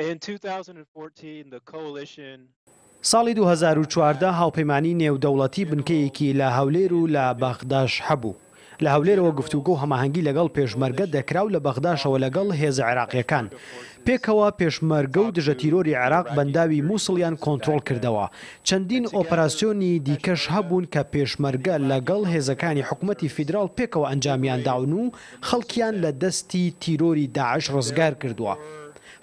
In 2014 the coalition ساڵی 2014 هاوپەیمانی نێودەوڵەتی بنکەیەکی لە هەولێر و لە بەغداش هەبوو لە هەولێرەوە گفتوگۆ هەماهنگگی لەگەڵ پێشمەرگە دەکراو لە بەغداشەوە لەگەڵ هێز عراقیەکان پێکەوە پێشمەرگە و دژە تیرۆری عراق بەنداوی مووسڵیان کۆنتترۆل کردەوە چەندین ئۆپەراسسیۆنی دیکەش هەبوون کە پێشمەرگە لەگەڵ هێزەکانی حکوومەتتی فیدرال پێکەوە ئەنجامیان داون و خەڵکیان لە دەستی تیرۆری داعش ڕزگار کردووە.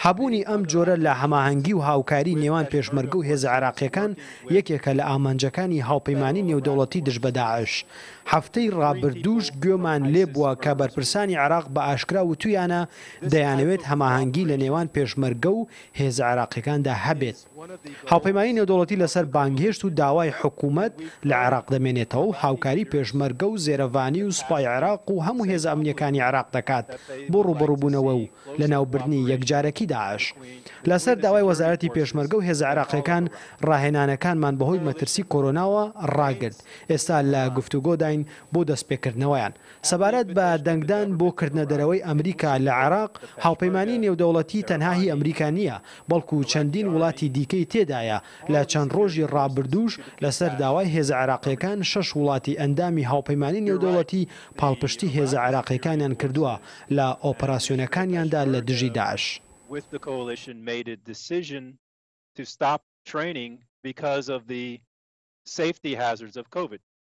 هەبوونی ئەم جۆرە لە هەماهنگگی و هاوکاری نێوان پێشمەرگ و هێز عراقیەکان یەکێکە لە ئامانجەکانی هاوپەیمانی نێودەوڵەتی دژبەداعش هەفتەی ڕابردوش گوێمان لێ بووە کە بەرپرسانی عراق بە ئاشکرا و تویانە دەیانەوێت هەماهنگگی لە نێوان پێشمەرگە و هێز عراقیەکاندا هەبێت هاوپەیمانی نێودەوڵەتی لەسەر بانگهێشت و داوای حکوومەت لە عراق دەمێنێتەوە و هاوکاری پێشمەرگە و زێرەوانی و سوپای عراق و هەموو هێز ئەمنیەکانی عراق دەکات بۆ ڕوبڕوبوونەوە و لە ناوبردنی یەکجارەکی داعش لەسەر داوای وەزارەتی پێشمەرگە و هێز عراقیەکان ڕاهێنانەکانمان بەهۆی مەترسی کۆرۆناوە ڕاگرت ئێستا لە گفتوگۆداین بۆ دەستپێکردنەوەیان سەبارەت بە دەنگدان بۆ کردنەدەرەوەی ئەمریکا لە عراق هاوپەیمانی نێودەوڵەتی تەنهاهی ئەمریکا نییە بەڵکو چەندین وڵاتی دیکەی تێدایە لە چەند ڕۆژی ڕابردوش لەسەر داوای هێز عراقیەکان شش وڵاتی ئەندامی هاوپەیمانی نێودەوڵەتی پاڵپشتی هێز عراقیەکانیان کردووە لە ئۆپەراسسیۆنەکانیاندا لە دژی داعش. with the coalition made a decision to stop training because of the safety hazards of COVID.